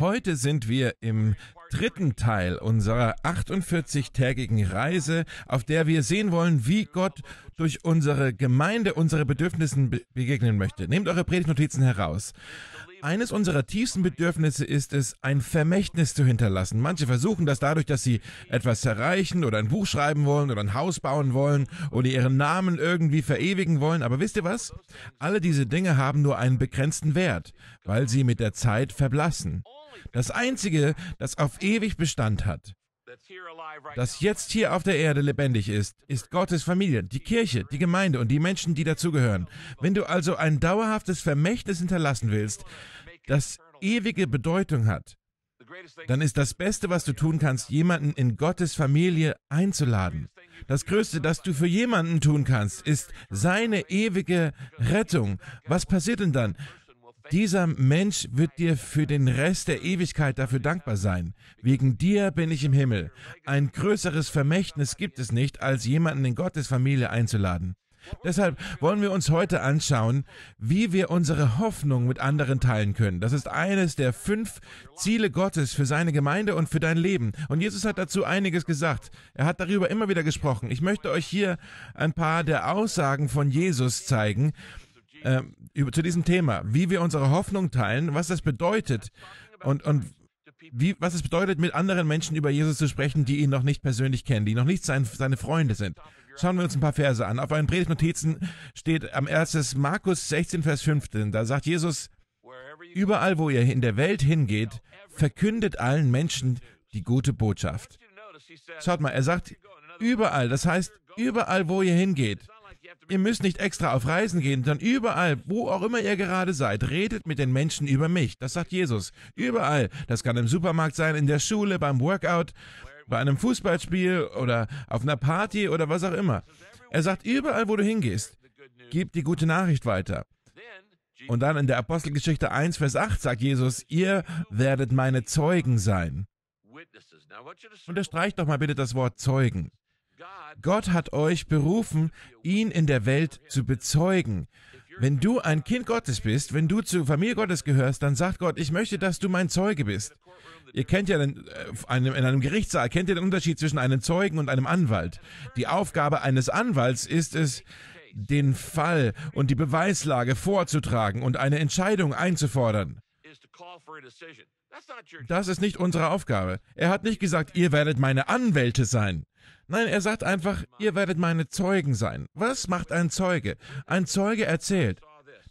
Heute sind wir im dritten Teil unserer 48-tägigen Reise, auf der wir sehen wollen, wie Gott durch unsere Gemeinde unsere Bedürfnissen be begegnen möchte. Nehmt eure Predigtnotizen heraus. Eines unserer tiefsten Bedürfnisse ist es, ein Vermächtnis zu hinterlassen. Manche versuchen das dadurch, dass sie etwas erreichen oder ein Buch schreiben wollen oder ein Haus bauen wollen oder ihren Namen irgendwie verewigen wollen. Aber wisst ihr was? Alle diese Dinge haben nur einen begrenzten Wert, weil sie mit der Zeit verblassen. Das Einzige, das auf ewig Bestand hat, das jetzt hier auf der Erde lebendig ist, ist Gottes Familie, die Kirche, die Gemeinde und die Menschen, die dazugehören. Wenn du also ein dauerhaftes Vermächtnis hinterlassen willst, das ewige Bedeutung hat, dann ist das Beste, was du tun kannst, jemanden in Gottes Familie einzuladen. Das Größte, das du für jemanden tun kannst, ist seine ewige Rettung. Was passiert denn dann? Dieser Mensch wird dir für den Rest der Ewigkeit dafür dankbar sein. Wegen dir bin ich im Himmel. Ein größeres Vermächtnis gibt es nicht, als jemanden in Gottes Familie einzuladen. Deshalb wollen wir uns heute anschauen, wie wir unsere Hoffnung mit anderen teilen können. Das ist eines der fünf Ziele Gottes für seine Gemeinde und für dein Leben. Und Jesus hat dazu einiges gesagt. Er hat darüber immer wieder gesprochen. Ich möchte euch hier ein paar der Aussagen von Jesus zeigen, äh, über, zu diesem Thema, wie wir unsere Hoffnung teilen, was das bedeutet und, und wie, was es bedeutet, mit anderen Menschen über Jesus zu sprechen, die ihn noch nicht persönlich kennen, die noch nicht sein, seine Freunde sind. Schauen wir uns ein paar Verse an. Auf euren Predigtnotizen steht am erstes Markus 16, Vers 15. Da sagt Jesus, überall, wo ihr in der Welt hingeht, verkündet allen Menschen die gute Botschaft. Schaut mal, er sagt, überall, das heißt, überall, wo ihr hingeht, Ihr müsst nicht extra auf Reisen gehen, sondern überall, wo auch immer ihr gerade seid, redet mit den Menschen über mich. Das sagt Jesus. Überall. Das kann im Supermarkt sein, in der Schule, beim Workout, bei einem Fußballspiel oder auf einer Party oder was auch immer. Er sagt, überall, wo du hingehst, gib die gute Nachricht weiter. Und dann in der Apostelgeschichte 1, Vers 8 sagt Jesus, ihr werdet meine Zeugen sein. Unterstreicht doch mal bitte das Wort Zeugen. Gott hat euch berufen, ihn in der Welt zu bezeugen. Wenn du ein Kind Gottes bist, wenn du zur Familie Gottes gehörst, dann sagt Gott, ich möchte, dass du mein Zeuge bist. Ihr kennt ja den, äh, in einem Gerichtssaal, kennt ihr den Unterschied zwischen einem Zeugen und einem Anwalt. Die Aufgabe eines Anwalts ist es, den Fall und die Beweislage vorzutragen und eine Entscheidung einzufordern. Das ist nicht unsere Aufgabe. Er hat nicht gesagt, ihr werdet meine Anwälte sein. Nein, er sagt einfach, ihr werdet meine Zeugen sein. Was macht ein Zeuge? Ein Zeuge erzählt.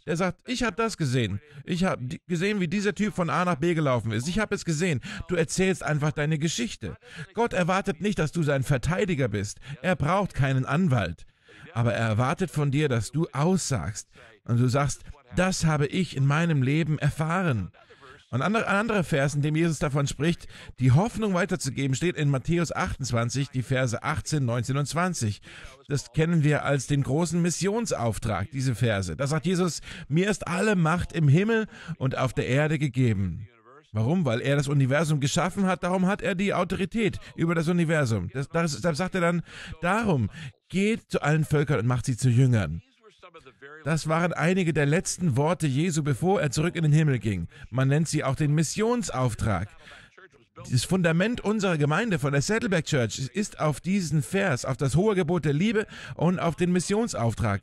Der sagt, ich habe das gesehen. Ich habe gesehen, wie dieser Typ von A nach B gelaufen ist. Ich habe es gesehen. Du erzählst einfach deine Geschichte. Gott erwartet nicht, dass du sein Verteidiger bist. Er braucht keinen Anwalt. Aber er erwartet von dir, dass du aussagst. Und du sagst, das habe ich in meinem Leben erfahren. Ein anderer, ein anderer Vers, in dem Jesus davon spricht, die Hoffnung weiterzugeben, steht in Matthäus 28, die Verse 18, 19 und 20. Das kennen wir als den großen Missionsauftrag, diese Verse. Da sagt Jesus, mir ist alle Macht im Himmel und auf der Erde gegeben. Warum? Weil er das Universum geschaffen hat, darum hat er die Autorität über das Universum. Das, das, deshalb sagt er dann, darum geht zu allen Völkern und macht sie zu Jüngern. Das waren einige der letzten Worte Jesu, bevor er zurück in den Himmel ging. Man nennt sie auch den Missionsauftrag. Das Fundament unserer Gemeinde von der Saddleback Church ist auf diesen Vers, auf das hohe Gebot der Liebe und auf den Missionsauftrag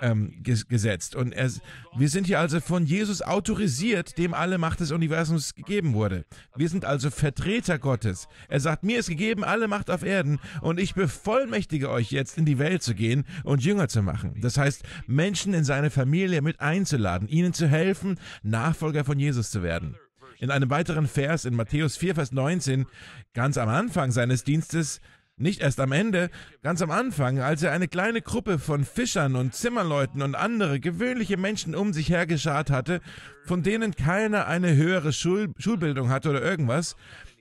ähm, ges gesetzt. Und er, wir sind hier also von Jesus autorisiert, dem alle Macht des Universums gegeben wurde. Wir sind also Vertreter Gottes. Er sagt, mir ist gegeben alle Macht auf Erden und ich bevollmächtige euch jetzt in die Welt zu gehen und Jünger zu machen. Das heißt, Menschen in seine Familie mit einzuladen, ihnen zu helfen, Nachfolger von Jesus zu werden. In einem weiteren Vers in Matthäus 4, Vers 19, ganz am Anfang seines Dienstes, nicht erst am Ende, ganz am Anfang, als er eine kleine Gruppe von Fischern und Zimmerleuten und andere gewöhnliche Menschen um sich hergeschart hatte, von denen keiner eine höhere Schul Schulbildung hatte oder irgendwas,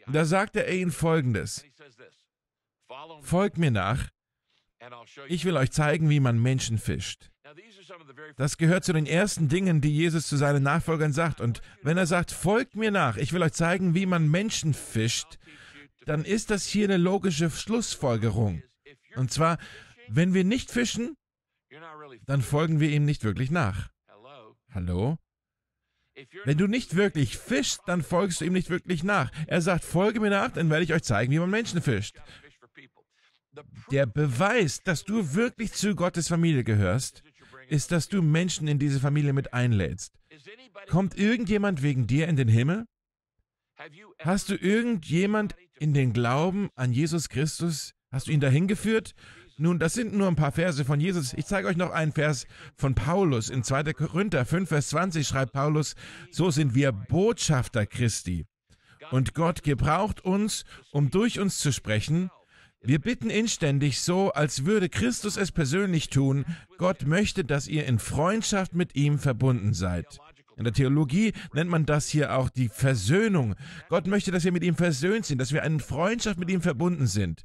da sagte er ihnen folgendes. Folgt mir nach, ich will euch zeigen, wie man Menschen fischt. Das gehört zu den ersten Dingen, die Jesus zu seinen Nachfolgern sagt. Und wenn er sagt, folgt mir nach, ich will euch zeigen, wie man Menschen fischt, dann ist das hier eine logische Schlussfolgerung. Und zwar, wenn wir nicht fischen, dann folgen wir ihm nicht wirklich nach. Hallo? Wenn du nicht wirklich fischst, dann folgst du ihm nicht wirklich nach. Er sagt, folge mir nach, dann werde ich euch zeigen, wie man Menschen fischt. Der Beweis, dass du wirklich zu Gottes Familie gehörst, ist, dass du Menschen in diese Familie mit einlädst. Kommt irgendjemand wegen dir in den Himmel? Hast du irgendjemand in den Glauben an Jesus Christus hast du ihn dahin geführt? Nun, das sind nur ein paar Verse von Jesus. Ich zeige euch noch einen Vers von Paulus. In 2. Korinther 5, Vers 20 schreibt Paulus, so sind wir Botschafter Christi. Und Gott gebraucht uns, um durch uns zu sprechen. Wir bitten inständig so, als würde Christus es persönlich tun. Gott möchte, dass ihr in Freundschaft mit ihm verbunden seid. In der Theologie nennt man das hier auch die Versöhnung. Gott möchte, dass wir mit ihm versöhnt sind, dass wir in Freundschaft mit ihm verbunden sind.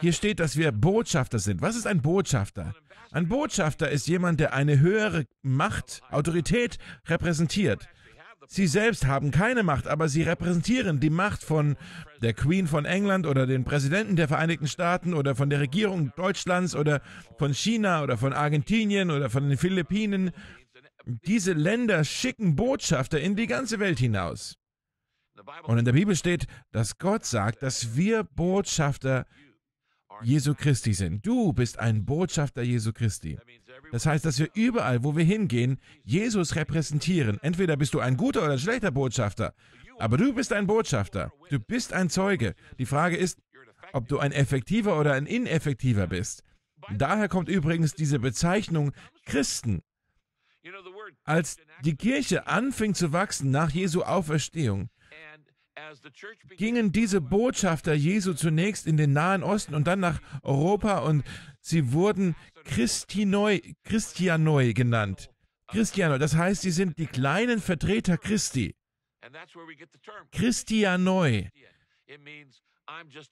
Hier steht, dass wir Botschafter sind. Was ist ein Botschafter? Ein Botschafter ist jemand, der eine höhere Macht, Autorität repräsentiert. Sie selbst haben keine Macht, aber sie repräsentieren die Macht von der Queen von England oder den Präsidenten der Vereinigten Staaten oder von der Regierung Deutschlands oder von China oder von Argentinien oder von den Philippinen. Diese Länder schicken Botschafter in die ganze Welt hinaus. Und in der Bibel steht, dass Gott sagt, dass wir Botschafter Jesu Christi sind. Du bist ein Botschafter Jesu Christi. Das heißt, dass wir überall, wo wir hingehen, Jesus repräsentieren. Entweder bist du ein guter oder ein schlechter Botschafter, aber du bist ein Botschafter. Du bist ein Zeuge. Die Frage ist, ob du ein effektiver oder ein ineffektiver bist. Daher kommt übrigens diese Bezeichnung Christen. Als die Kirche anfing zu wachsen nach Jesu Auferstehung, gingen diese Botschafter Jesu zunächst in den Nahen Osten und dann nach Europa und sie wurden Christinoi, Christianoi genannt. Christianoi, das heißt, sie sind die kleinen Vertreter Christi. Christianoi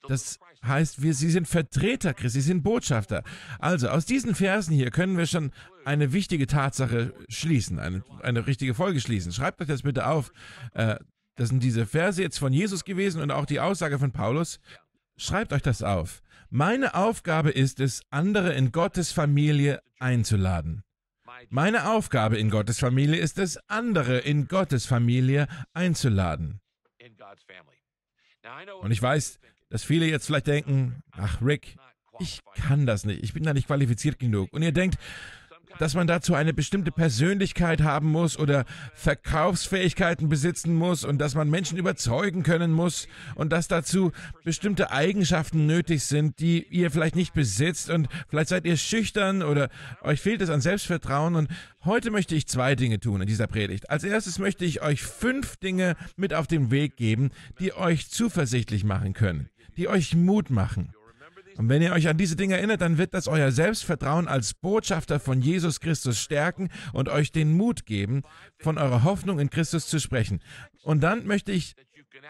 das heißt, wir, sie sind Vertreter Christi, sie sind Botschafter. Also aus diesen Versen hier können wir schon eine wichtige Tatsache schließen, eine, eine richtige Folge schließen. Schreibt euch das bitte auf. Äh, das sind diese Verse jetzt von Jesus gewesen und auch die Aussage von Paulus. Schreibt euch das auf. Meine Aufgabe ist es, andere in Gottes Familie einzuladen. Meine Aufgabe in Gottes Familie ist es, andere in Gottes Familie einzuladen. In und ich weiß, dass viele jetzt vielleicht denken, ach Rick, ich kann das nicht, ich bin da nicht qualifiziert genug. Und ihr denkt, dass man dazu eine bestimmte Persönlichkeit haben muss oder Verkaufsfähigkeiten besitzen muss und dass man Menschen überzeugen können muss und dass dazu bestimmte Eigenschaften nötig sind, die ihr vielleicht nicht besitzt und vielleicht seid ihr schüchtern oder euch fehlt es an Selbstvertrauen und heute möchte ich zwei Dinge tun in dieser Predigt. Als erstes möchte ich euch fünf Dinge mit auf den Weg geben, die euch zuversichtlich machen können, die euch Mut machen. Und wenn ihr euch an diese Dinge erinnert, dann wird das euer Selbstvertrauen als Botschafter von Jesus Christus stärken und euch den Mut geben, von eurer Hoffnung in Christus zu sprechen. Und dann möchte ich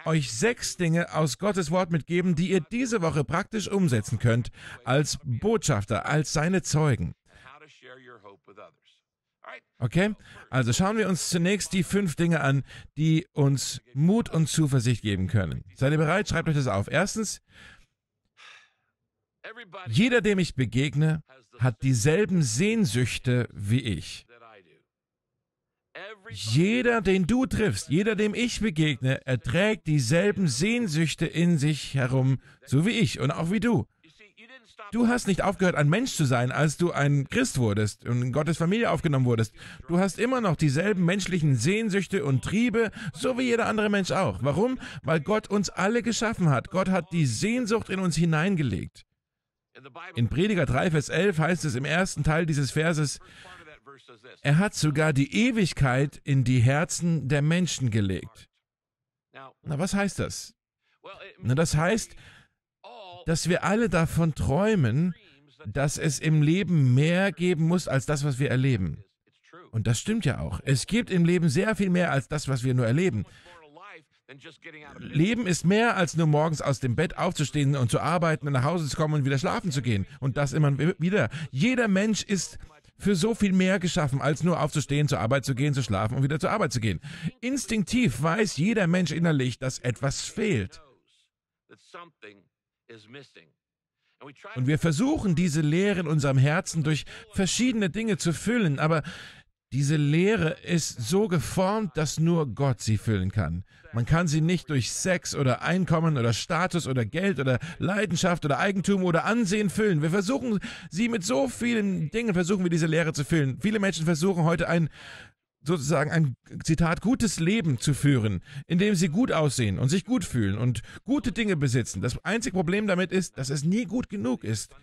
euch sechs Dinge aus Gottes Wort mitgeben, die ihr diese Woche praktisch umsetzen könnt, als Botschafter, als seine Zeugen. Okay, also schauen wir uns zunächst die fünf Dinge an, die uns Mut und Zuversicht geben können. Seid ihr bereit? Schreibt euch das auf. Erstens, jeder, dem ich begegne, hat dieselben Sehnsüchte wie ich. Jeder, den du triffst, jeder, dem ich begegne, erträgt dieselben Sehnsüchte in sich herum, so wie ich und auch wie du. Du hast nicht aufgehört, ein Mensch zu sein, als du ein Christ wurdest und in Gottes Familie aufgenommen wurdest. Du hast immer noch dieselben menschlichen Sehnsüchte und Triebe, so wie jeder andere Mensch auch. Warum? Weil Gott uns alle geschaffen hat. Gott hat die Sehnsucht in uns hineingelegt. In Prediger 3, Vers 11 heißt es im ersten Teil dieses Verses, er hat sogar die Ewigkeit in die Herzen der Menschen gelegt. Na, was heißt das? Na, das heißt, dass wir alle davon träumen, dass es im Leben mehr geben muss als das, was wir erleben. Und das stimmt ja auch. Es gibt im Leben sehr viel mehr als das, was wir nur erleben. Leben ist mehr als nur morgens aus dem Bett aufzustehen und zu arbeiten und nach Hause zu kommen und wieder schlafen zu gehen. Und das immer wieder. Jeder Mensch ist für so viel mehr geschaffen, als nur aufzustehen, zur Arbeit zu gehen, zu schlafen und wieder zur Arbeit zu gehen. Instinktiv weiß jeder Mensch innerlich, dass etwas fehlt. Und wir versuchen, diese Leere in unserem Herzen durch verschiedene Dinge zu füllen, aber diese Lehre ist so geformt, dass nur Gott sie füllen kann. Man kann sie nicht durch Sex oder Einkommen oder Status oder Geld oder Leidenschaft oder Eigentum oder Ansehen füllen. Wir versuchen sie mit so vielen Dingen, versuchen wir diese Lehre zu füllen. Viele Menschen versuchen heute ein sozusagen ein Zitat gutes Leben zu führen, indem sie gut aussehen und sich gut fühlen und gute Dinge besitzen. Das einzige Problem damit ist, dass es nie gut genug ist.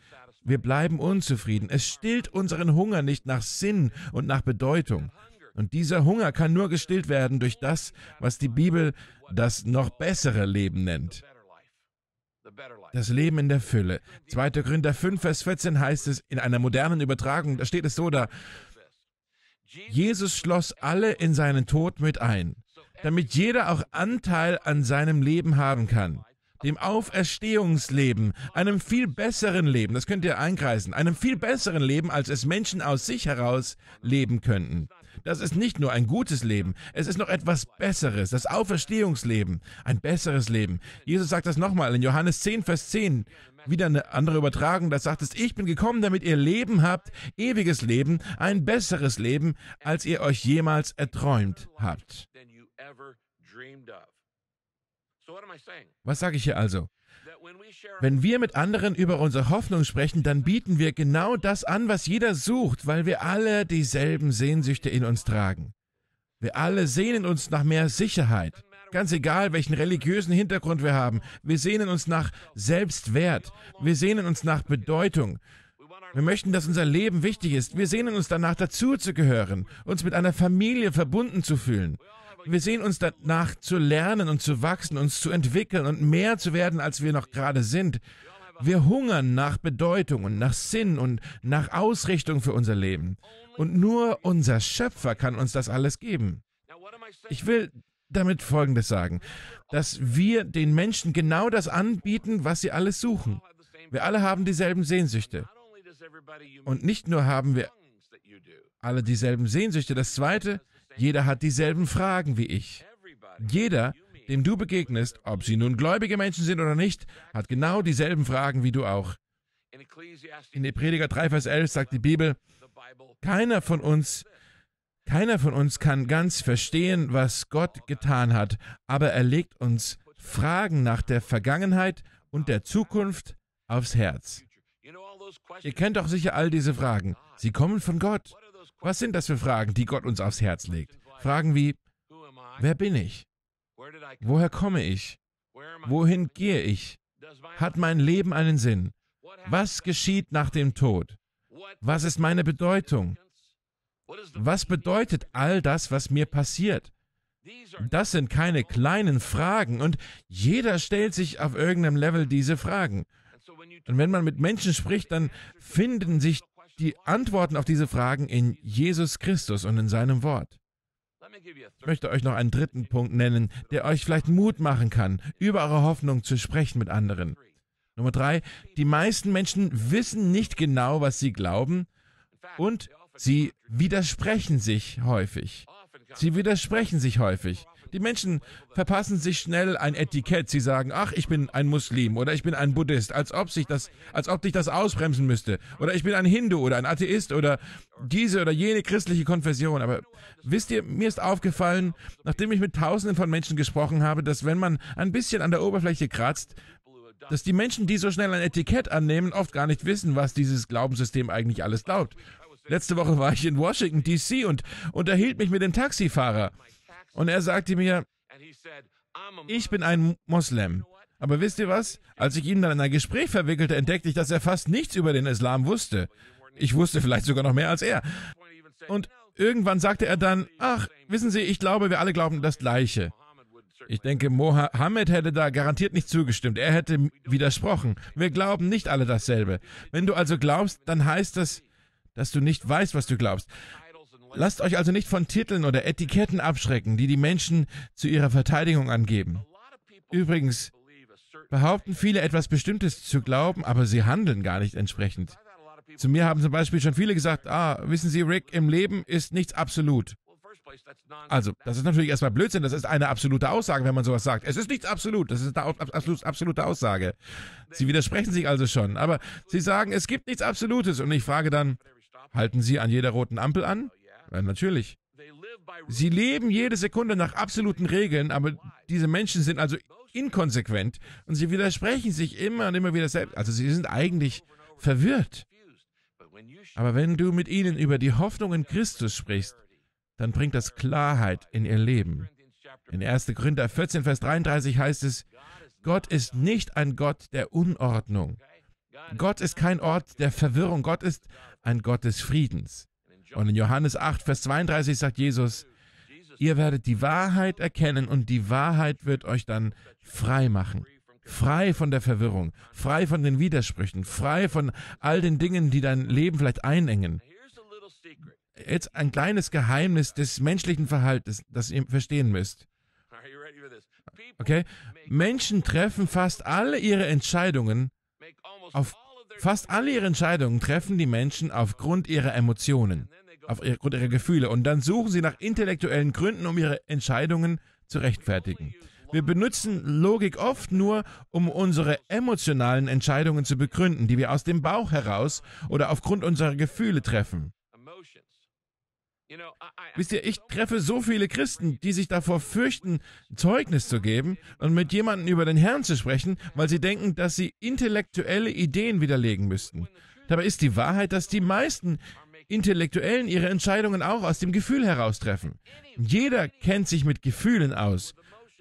Wir bleiben unzufrieden. Es stillt unseren Hunger nicht nach Sinn und nach Bedeutung. Und dieser Hunger kann nur gestillt werden durch das, was die Bibel das noch bessere Leben nennt. Das Leben in der Fülle. 2. Korinther 5, Vers 14 heißt es in einer modernen Übertragung, da steht es so da, Jesus schloss alle in seinen Tod mit ein, damit jeder auch Anteil an seinem Leben haben kann dem Auferstehungsleben, einem viel besseren Leben, das könnt ihr einkreisen, einem viel besseren Leben, als es Menschen aus sich heraus leben könnten. Das ist nicht nur ein gutes Leben, es ist noch etwas Besseres, das Auferstehungsleben, ein besseres Leben. Jesus sagt das nochmal in Johannes 10, Vers 10, wieder eine andere Übertragung, da sagt es, ich bin gekommen, damit ihr Leben habt, ewiges Leben, ein besseres Leben, als ihr euch jemals erträumt habt. Was sage ich hier also? Wenn wir mit anderen über unsere Hoffnung sprechen, dann bieten wir genau das an, was jeder sucht, weil wir alle dieselben Sehnsüchte in uns tragen. Wir alle sehnen uns nach mehr Sicherheit. Ganz egal, welchen religiösen Hintergrund wir haben. Wir sehnen uns nach Selbstwert. Wir sehnen uns nach Bedeutung. Wir möchten, dass unser Leben wichtig ist. Wir sehnen uns danach, dazuzugehören, uns mit einer Familie verbunden zu fühlen. Wir sehen uns danach zu lernen und zu wachsen, uns zu entwickeln und mehr zu werden, als wir noch gerade sind. Wir hungern nach Bedeutung und nach Sinn und nach Ausrichtung für unser Leben. Und nur unser Schöpfer kann uns das alles geben. Ich will damit Folgendes sagen, dass wir den Menschen genau das anbieten, was sie alles suchen. Wir alle haben dieselben Sehnsüchte. Und nicht nur haben wir alle dieselben Sehnsüchte, das Zweite, jeder hat dieselben Fragen wie ich. Jeder, dem du begegnest, ob sie nun gläubige Menschen sind oder nicht, hat genau dieselben Fragen wie du auch. In der Prediger 3, Vers 11 sagt die Bibel, keiner von uns, keiner von uns kann ganz verstehen, was Gott getan hat, aber er legt uns Fragen nach der Vergangenheit und der Zukunft aufs Herz. Ihr kennt doch sicher all diese Fragen. Sie kommen von Gott. Was sind das für Fragen, die Gott uns aufs Herz legt? Fragen wie, wer bin ich? Woher komme ich? Wohin gehe ich? Hat mein Leben einen Sinn? Was geschieht nach dem Tod? Was ist meine Bedeutung? Was bedeutet all das, was mir passiert? Das sind keine kleinen Fragen und jeder stellt sich auf irgendeinem Level diese Fragen. Und wenn man mit Menschen spricht, dann finden sich die Antworten auf diese Fragen in Jesus Christus und in seinem Wort. Ich möchte euch noch einen dritten Punkt nennen, der euch vielleicht Mut machen kann, über eure Hoffnung zu sprechen mit anderen. Nummer drei, die meisten Menschen wissen nicht genau, was sie glauben und sie widersprechen sich häufig. Sie widersprechen sich häufig. Die Menschen verpassen sich schnell ein Etikett. Sie sagen, ach, ich bin ein Muslim oder ich bin ein Buddhist, als ob sich das, als ob dich das ausbremsen müsste. Oder ich bin ein Hindu oder ein Atheist oder diese oder jene christliche Konfession. Aber wisst ihr, mir ist aufgefallen, nachdem ich mit Tausenden von Menschen gesprochen habe, dass wenn man ein bisschen an der Oberfläche kratzt, dass die Menschen, die so schnell ein Etikett annehmen, oft gar nicht wissen, was dieses Glaubenssystem eigentlich alles glaubt. Letzte Woche war ich in Washington, D.C. und unterhielt mich mit dem Taxifahrer. Und er sagte mir, ich bin ein Moslem. Aber wisst ihr was? Als ich ihn dann in ein Gespräch verwickelte, entdeckte ich, dass er fast nichts über den Islam wusste. Ich wusste vielleicht sogar noch mehr als er. Und irgendwann sagte er dann, ach, wissen Sie, ich glaube, wir alle glauben das Gleiche. Ich denke, Mohammed hätte da garantiert nicht zugestimmt. Er hätte widersprochen. Wir glauben nicht alle dasselbe. Wenn du also glaubst, dann heißt das, dass du nicht weißt, was du glaubst. Lasst euch also nicht von Titeln oder Etiketten abschrecken, die die Menschen zu ihrer Verteidigung angeben. Übrigens behaupten viele etwas Bestimmtes zu glauben, aber sie handeln gar nicht entsprechend. Zu mir haben zum Beispiel schon viele gesagt, ah, wissen Sie, Rick, im Leben ist nichts absolut. Also, das ist natürlich erstmal Blödsinn, das ist eine absolute Aussage, wenn man sowas sagt. Es ist nichts absolut, das ist eine absolut, absolute Aussage. Sie widersprechen sich also schon, aber sie sagen, es gibt nichts Absolutes und ich frage dann, halten Sie an jeder roten Ampel an? natürlich. Sie leben jede Sekunde nach absoluten Regeln, aber diese Menschen sind also inkonsequent und sie widersprechen sich immer und immer wieder selbst. Also sie sind eigentlich verwirrt. Aber wenn du mit ihnen über die Hoffnung in Christus sprichst, dann bringt das Klarheit in ihr Leben. In 1. Korinther 14, Vers 33 heißt es, Gott ist nicht ein Gott der Unordnung. Gott ist kein Ort der Verwirrung, Gott ist ein Gott des Friedens. Und in Johannes 8, Vers 32 sagt Jesus, ihr werdet die Wahrheit erkennen und die Wahrheit wird euch dann frei machen. Frei von der Verwirrung, frei von den Widersprüchen, frei von all den Dingen, die dein Leben vielleicht einengen. Jetzt ein kleines Geheimnis des menschlichen Verhaltens, das ihr verstehen müsst. Okay? Menschen treffen fast alle ihre Entscheidungen auf Fast alle ihre Entscheidungen treffen die Menschen aufgrund ihrer Emotionen aufgrund ihrer Gefühle. Und dann suchen sie nach intellektuellen Gründen, um ihre Entscheidungen zu rechtfertigen. Wir benutzen Logik oft nur, um unsere emotionalen Entscheidungen zu begründen, die wir aus dem Bauch heraus oder aufgrund unserer Gefühle treffen. Wisst ihr, ich treffe so viele Christen, die sich davor fürchten, Zeugnis zu geben und mit jemandem über den Herrn zu sprechen, weil sie denken, dass sie intellektuelle Ideen widerlegen müssten. Dabei ist die Wahrheit, dass die meisten Intellektuellen ihre Entscheidungen auch aus dem Gefühl heraus treffen. Jeder kennt sich mit Gefühlen aus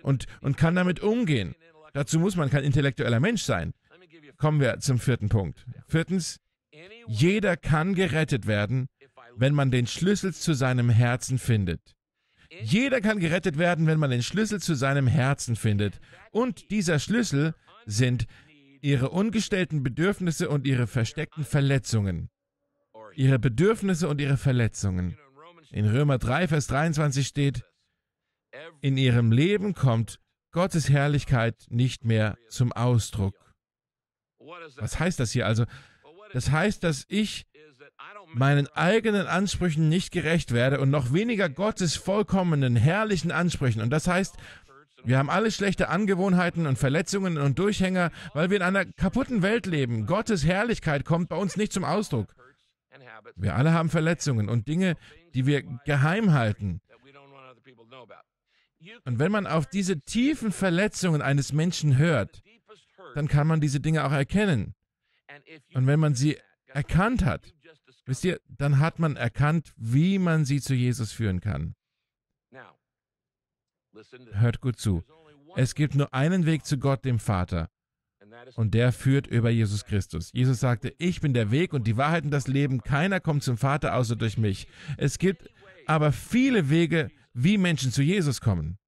und, und kann damit umgehen. Dazu muss man kein intellektueller Mensch sein. Kommen wir zum vierten Punkt. Viertens, jeder kann gerettet werden, wenn man den Schlüssel zu seinem Herzen findet. Jeder kann gerettet werden, wenn man den Schlüssel zu seinem Herzen findet. Und dieser Schlüssel sind ihre ungestellten Bedürfnisse und ihre versteckten Verletzungen ihre Bedürfnisse und ihre Verletzungen. In Römer 3, Vers 23 steht, in ihrem Leben kommt Gottes Herrlichkeit nicht mehr zum Ausdruck. Was heißt das hier also? Das heißt, dass ich meinen eigenen Ansprüchen nicht gerecht werde und noch weniger Gottes vollkommenen, herrlichen Ansprüchen. Und das heißt, wir haben alle schlechte Angewohnheiten und Verletzungen und Durchhänger, weil wir in einer kaputten Welt leben. Gottes Herrlichkeit kommt bei uns nicht zum Ausdruck. Wir alle haben Verletzungen und Dinge, die wir geheim halten. Und wenn man auf diese tiefen Verletzungen eines Menschen hört, dann kann man diese Dinge auch erkennen. Und wenn man sie erkannt hat, wisst ihr, dann hat man erkannt, wie man sie zu Jesus führen kann. Hört gut zu. Es gibt nur einen Weg zu Gott, dem Vater und der führt über Jesus Christus. Jesus sagte, ich bin der Weg und die Wahrheit und das Leben. Keiner kommt zum Vater außer durch mich. Es gibt aber viele Wege, wie Menschen zu Jesus kommen.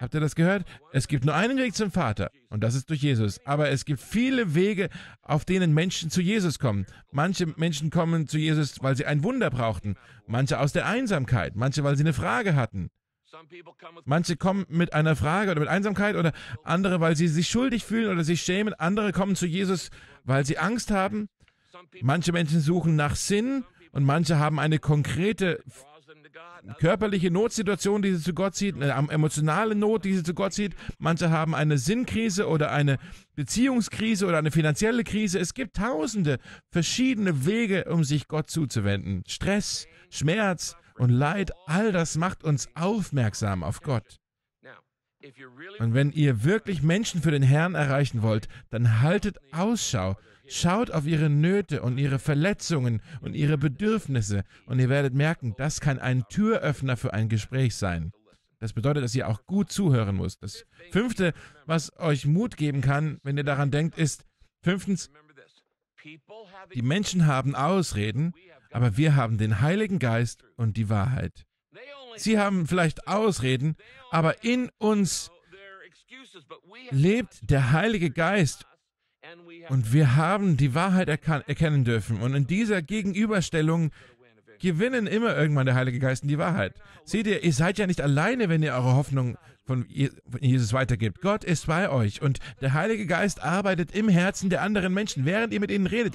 Habt ihr das gehört? Es gibt nur einen Weg zum Vater und das ist durch Jesus. Aber es gibt viele Wege, auf denen Menschen zu Jesus kommen. Manche Menschen kommen zu Jesus, weil sie ein Wunder brauchten, manche aus der Einsamkeit, manche, weil sie eine Frage hatten. Manche kommen mit einer Frage oder mit Einsamkeit oder andere, weil sie sich schuldig fühlen oder sich schämen. Andere kommen zu Jesus, weil sie Angst haben. Manche Menschen suchen nach Sinn und manche haben eine konkrete körperliche Notsituation, die sie zu Gott zieht, eine emotionale Not, die sie zu Gott zieht. Manche haben eine Sinnkrise oder eine Beziehungskrise oder eine finanzielle Krise. Es gibt tausende verschiedene Wege, um sich Gott zuzuwenden. Stress, Schmerz, und Leid, all das macht uns aufmerksam auf Gott. Und wenn ihr wirklich Menschen für den Herrn erreichen wollt, dann haltet Ausschau, schaut auf ihre Nöte und ihre Verletzungen und ihre Bedürfnisse und ihr werdet merken, das kann ein Türöffner für ein Gespräch sein. Das bedeutet, dass ihr auch gut zuhören müsst. Das fünfte, was euch Mut geben kann, wenn ihr daran denkt, ist, fünftens, die Menschen haben Ausreden, aber wir haben den Heiligen Geist und die Wahrheit. Sie haben vielleicht Ausreden, aber in uns lebt der Heilige Geist und wir haben die Wahrheit erkennen dürfen. Und in dieser Gegenüberstellung gewinnen immer irgendwann der Heilige Geist und die Wahrheit. Seht ihr, ihr seid ja nicht alleine, wenn ihr eure Hoffnung von Jesus weitergibt. Gott ist bei euch und der Heilige Geist arbeitet im Herzen der anderen Menschen, während ihr mit ihnen redet.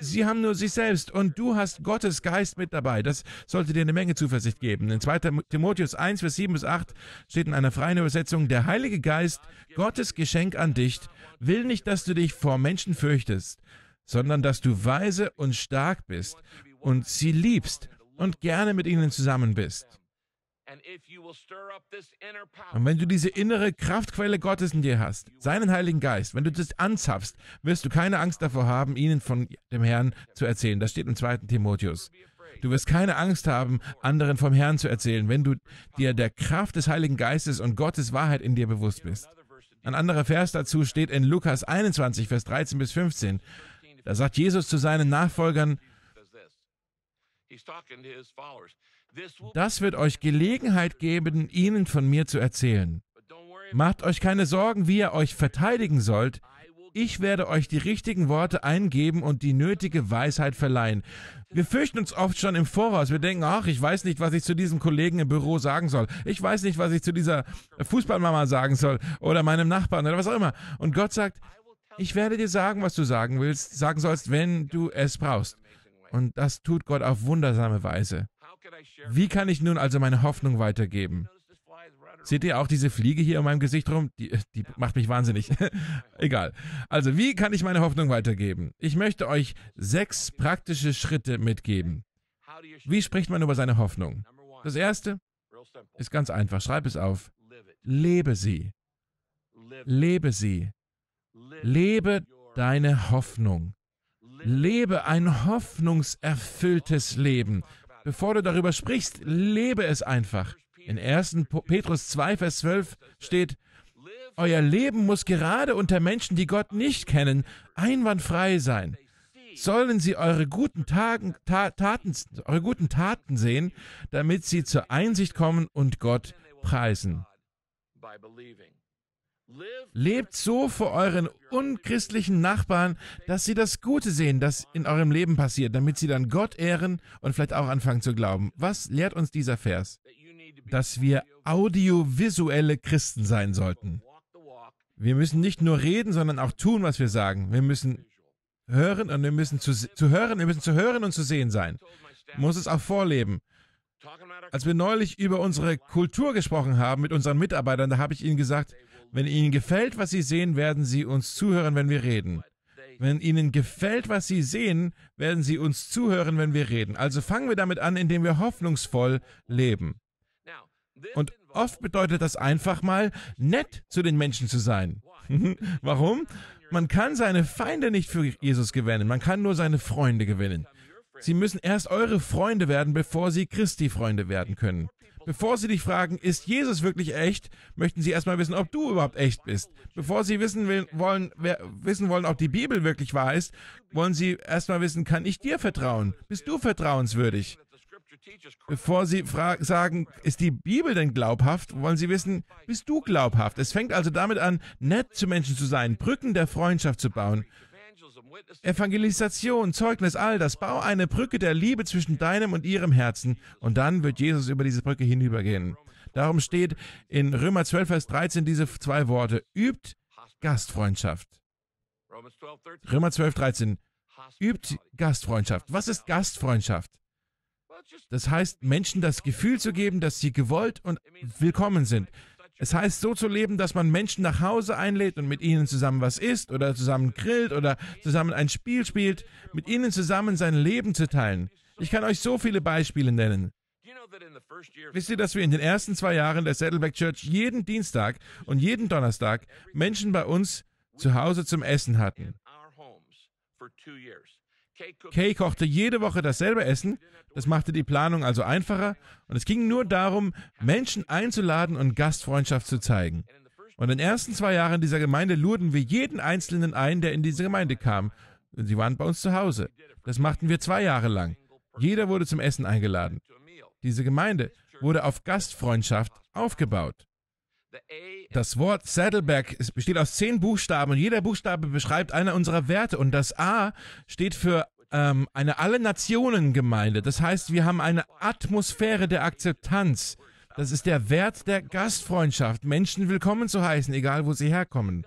Sie haben nur sich selbst und du hast Gottes Geist mit dabei. Das sollte dir eine Menge Zuversicht geben. In 2. Timotheus 1, Vers 7 bis 8 steht in einer freien Übersetzung, der Heilige Geist, Gottes Geschenk an dich, will nicht, dass du dich vor Menschen fürchtest, sondern dass du weise und stark bist und sie liebst und gerne mit ihnen zusammen bist. Und wenn du diese innere Kraftquelle Gottes in dir hast, seinen Heiligen Geist, wenn du das anzapfst, wirst du keine Angst davor haben, ihnen von dem Herrn zu erzählen. Das steht im 2. Timotheus. Du wirst keine Angst haben, anderen vom Herrn zu erzählen, wenn du dir der Kraft des Heiligen Geistes und Gottes Wahrheit in dir bewusst bist. Ein anderer Vers dazu steht in Lukas 21, Vers 13 bis 15. Da sagt Jesus zu seinen Nachfolgern, das wird euch Gelegenheit geben, ihnen von mir zu erzählen. Macht euch keine Sorgen, wie ihr euch verteidigen sollt. Ich werde euch die richtigen Worte eingeben und die nötige Weisheit verleihen. Wir fürchten uns oft schon im Voraus. Wir denken, ach, ich weiß nicht, was ich zu diesem Kollegen im Büro sagen soll. Ich weiß nicht, was ich zu dieser Fußballmama sagen soll oder meinem Nachbarn oder was auch immer. Und Gott sagt, ich werde dir sagen, was du sagen willst, sagen sollst, wenn du es brauchst. Und das tut Gott auf wundersame Weise. Wie kann ich nun also meine Hoffnung weitergeben? Seht ihr auch diese Fliege hier um meinem Gesicht rum? Die, äh, die macht mich wahnsinnig. Egal. Also, wie kann ich meine Hoffnung weitergeben? Ich möchte euch sechs praktische Schritte mitgeben. Wie spricht man über seine Hoffnung? Das erste ist ganz einfach. Schreib es auf. Lebe sie. Lebe sie. Lebe deine Hoffnung. Lebe ein hoffnungserfülltes Leben. Bevor du darüber sprichst, lebe es einfach. In 1. Petrus 2, Vers 12 steht, Euer Leben muss gerade unter Menschen, die Gott nicht kennen, einwandfrei sein. Sollen sie eure guten, Tagen, Ta Taten, eure guten Taten sehen, damit sie zur Einsicht kommen und Gott preisen. Lebt so vor euren unchristlichen Nachbarn, dass sie das Gute sehen, das in eurem Leben passiert, damit sie dann Gott ehren und vielleicht auch anfangen zu glauben. Was lehrt uns dieser Vers? Dass wir audiovisuelle Christen sein sollten. Wir müssen nicht nur reden, sondern auch tun, was wir sagen. Wir müssen hören und wir müssen zu, zu hören, wir müssen zu hören und zu sehen sein. Muss es auch vorleben. Als wir neulich über unsere Kultur gesprochen haben mit unseren Mitarbeitern, da habe ich ihnen gesagt, wenn Ihnen gefällt, was Sie sehen, werden Sie uns zuhören, wenn wir reden. Wenn Ihnen gefällt, was Sie sehen, werden Sie uns zuhören, wenn wir reden. Also fangen wir damit an, indem wir hoffnungsvoll leben. Und oft bedeutet das einfach mal, nett zu den Menschen zu sein. Warum? Man kann seine Feinde nicht für Jesus gewinnen, man kann nur seine Freunde gewinnen. Sie müssen erst eure Freunde werden, bevor sie Christi Freunde werden können. Bevor sie dich fragen, ist Jesus wirklich echt, möchten sie erstmal wissen, ob du überhaupt echt bist. Bevor sie wissen will, wollen, wer, wissen wollen, ob die Bibel wirklich wahr ist, wollen sie erstmal wissen, kann ich dir vertrauen? Bist du vertrauenswürdig? Bevor Sie sagen, ist die Bibel denn glaubhaft, wollen Sie wissen, bist du glaubhaft? Es fängt also damit an, nett zu Menschen zu sein, Brücken der Freundschaft zu bauen. Evangelisation, Zeugnis, all das. Bau eine Brücke der Liebe zwischen deinem und ihrem Herzen und dann wird Jesus über diese Brücke hinübergehen. Darum steht in Römer 12, Vers 13 diese zwei Worte. Übt Gastfreundschaft. Römer 12, 13. Übt Gastfreundschaft. Was ist Gastfreundschaft? Das heißt, Menschen das Gefühl zu geben, dass sie gewollt und willkommen sind. Es heißt so zu leben, dass man Menschen nach Hause einlädt und mit ihnen zusammen was isst oder zusammen grillt oder zusammen ein Spiel spielt, mit ihnen zusammen sein Leben zu teilen. Ich kann euch so viele Beispiele nennen. Wisst ihr, dass wir in den ersten zwei Jahren der Saddleback Church jeden Dienstag und jeden Donnerstag Menschen bei uns zu Hause zum Essen hatten? Kay kochte jede Woche dasselbe Essen, das machte die Planung also einfacher und es ging nur darum, Menschen einzuladen und Gastfreundschaft zu zeigen. Und in den ersten zwei Jahren dieser Gemeinde luden wir jeden Einzelnen ein, der in diese Gemeinde kam. Und sie waren bei uns zu Hause. Das machten wir zwei Jahre lang. Jeder wurde zum Essen eingeladen. Diese Gemeinde wurde auf Gastfreundschaft aufgebaut. Das Wort Saddleback besteht aus zehn Buchstaben und jeder Buchstabe beschreibt einer unserer Werte und das A steht für ähm, eine alle Nationen Gemeinde. Das heißt, wir haben eine Atmosphäre der Akzeptanz. Das ist der Wert der Gastfreundschaft, Menschen willkommen zu heißen, egal wo sie herkommen.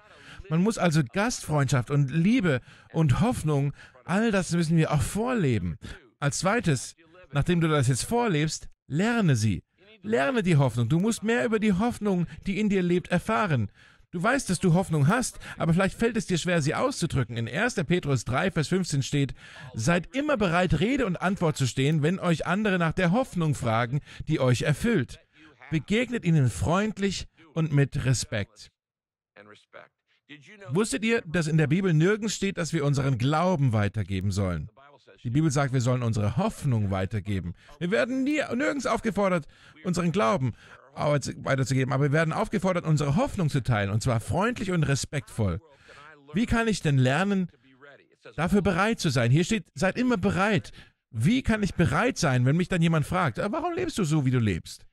Man muss also Gastfreundschaft und Liebe und Hoffnung, all das müssen wir auch vorleben. Als zweites, nachdem du das jetzt vorlebst, lerne sie. Lerne die Hoffnung. Du musst mehr über die Hoffnung, die in dir lebt, erfahren. Du weißt, dass du Hoffnung hast, aber vielleicht fällt es dir schwer, sie auszudrücken. In 1. Petrus 3, Vers 15 steht, Seid immer bereit, Rede und Antwort zu stehen, wenn euch andere nach der Hoffnung fragen, die euch erfüllt. Begegnet ihnen freundlich und mit Respekt. Wusstet ihr, dass in der Bibel nirgends steht, dass wir unseren Glauben weitergeben sollen? Die Bibel sagt, wir sollen unsere Hoffnung weitergeben. Wir werden nie, nirgends aufgefordert, unseren Glauben weiterzugeben, aber wir werden aufgefordert, unsere Hoffnung zu teilen, und zwar freundlich und respektvoll. Wie kann ich denn lernen, dafür bereit zu sein? Hier steht, seid immer bereit. Wie kann ich bereit sein, wenn mich dann jemand fragt, äh, warum lebst du so, wie du lebst?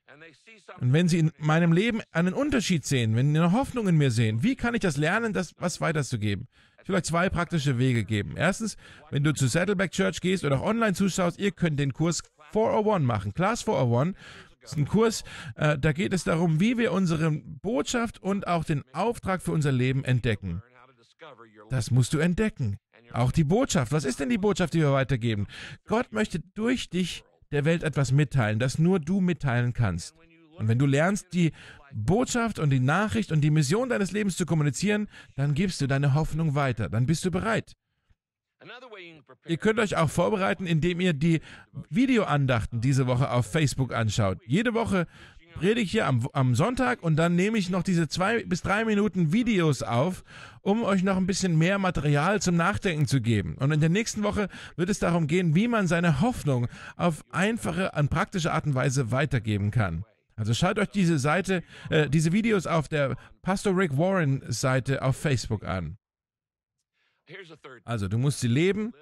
Und wenn sie in meinem Leben einen Unterschied sehen, wenn sie eine Hoffnung in mir sehen, wie kann ich das lernen, das was weiterzugeben? vielleicht zwei praktische Wege geben. Erstens, wenn du zu Saddleback Church gehst oder auch online zuschaust, ihr könnt den Kurs 401 machen. Class 401 ist ein Kurs, äh, da geht es darum, wie wir unsere Botschaft und auch den Auftrag für unser Leben entdecken. Das musst du entdecken. Auch die Botschaft. Was ist denn die Botschaft, die wir weitergeben? Gott möchte durch dich der Welt etwas mitteilen, das nur du mitteilen kannst. Und wenn du lernst, die Botschaft und die Nachricht und die Mission deines Lebens zu kommunizieren, dann gibst du deine Hoffnung weiter, dann bist du bereit. Ihr könnt euch auch vorbereiten, indem ihr die Videoandachten diese Woche auf Facebook anschaut. Jede Woche predige ich hier am, am, Sonntag und dann nehme ich noch diese zwei bis drei Minuten Videos auf, um euch noch ein bisschen mehr Material zum Nachdenken zu geben. Und in der nächsten Woche wird es darum gehen, wie man seine Hoffnung auf einfache und praktische Art und Weise weitergeben kann. Also schaut euch diese Seite, äh, diese Videos auf der Pastor Rick Warren Seite auf Facebook an. Also du musst sie leben,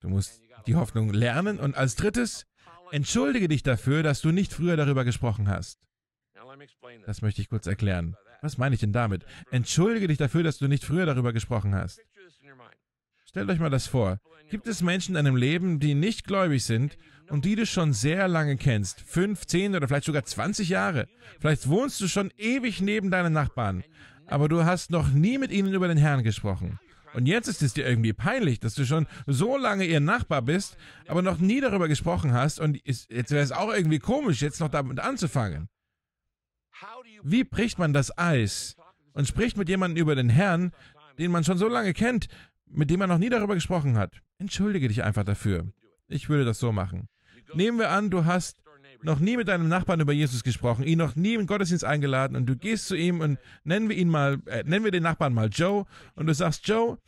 du musst die Hoffnung lernen und als drittes, entschuldige dich dafür, dass du nicht früher darüber gesprochen hast. Das möchte ich kurz erklären. Was meine ich denn damit? Entschuldige dich dafür, dass du nicht früher darüber gesprochen hast. Stellt euch mal das vor. Gibt es Menschen in deinem Leben, die nicht gläubig sind und die du schon sehr lange kennst, fünf, zehn oder vielleicht sogar 20 Jahre. Vielleicht wohnst du schon ewig neben deinen Nachbarn, aber du hast noch nie mit ihnen über den Herrn gesprochen. Und jetzt ist es dir irgendwie peinlich, dass du schon so lange ihr Nachbar bist, aber noch nie darüber gesprochen hast und jetzt wäre es auch irgendwie komisch, jetzt noch damit anzufangen. Wie bricht man das Eis und spricht mit jemandem über den Herrn, den man schon so lange kennt, mit dem man noch nie darüber gesprochen hat? Entschuldige dich einfach dafür. Ich würde das so machen. Nehmen wir an, du hast noch nie mit deinem Nachbarn über Jesus gesprochen, ihn noch nie im Gottesdienst eingeladen und du gehst zu ihm und nennen wir ihn mal, äh, nennen wir den Nachbarn mal Joe und du sagst, Joe,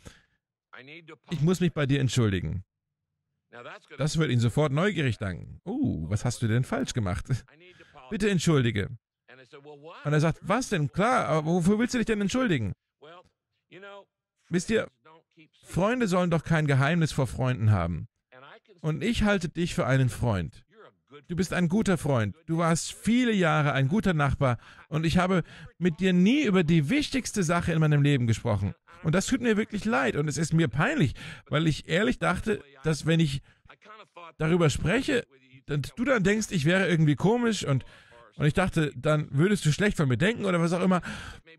ich muss mich bei dir entschuldigen. Das wird ihn sofort neugierig danken. Uh, was hast du denn falsch gemacht? Bitte entschuldige. Und er sagt, was denn? Klar, aber wofür willst du dich denn entschuldigen? Wisst ihr, Freunde sollen doch kein Geheimnis vor Freunden haben. Und ich halte dich für einen Freund. Du bist ein guter Freund. Du warst viele Jahre ein guter Nachbar. Und ich habe mit dir nie über die wichtigste Sache in meinem Leben gesprochen. Und das tut mir wirklich leid. Und es ist mir peinlich, weil ich ehrlich dachte, dass wenn ich darüber spreche, dann du dann denkst, ich wäre irgendwie komisch und, und ich dachte, dann würdest du schlecht von mir denken oder was auch immer.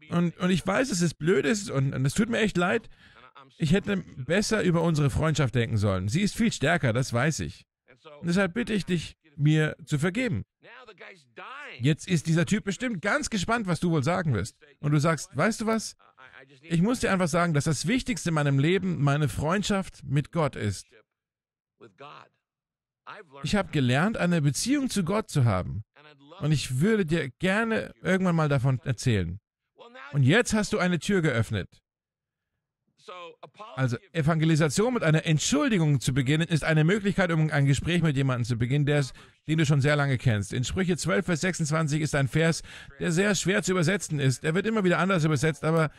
Und, und ich weiß, dass es blöd ist und, und es tut mir echt leid. Ich hätte besser über unsere Freundschaft denken sollen. Sie ist viel stärker, das weiß ich. Und deshalb bitte ich dich, mir zu vergeben. Jetzt ist dieser Typ bestimmt ganz gespannt, was du wohl sagen wirst. Und du sagst, weißt du was? Ich muss dir einfach sagen, dass das Wichtigste in meinem Leben meine Freundschaft mit Gott ist. Ich habe gelernt, eine Beziehung zu Gott zu haben. Und ich würde dir gerne irgendwann mal davon erzählen. Und jetzt hast du eine Tür geöffnet. Also Evangelisation mit einer Entschuldigung zu beginnen, ist eine Möglichkeit, um ein Gespräch mit jemandem zu beginnen, der, den du schon sehr lange kennst. In Sprüche 12, Vers 26 ist ein Vers, der sehr schwer zu übersetzen ist. Er wird immer wieder anders übersetzt, aber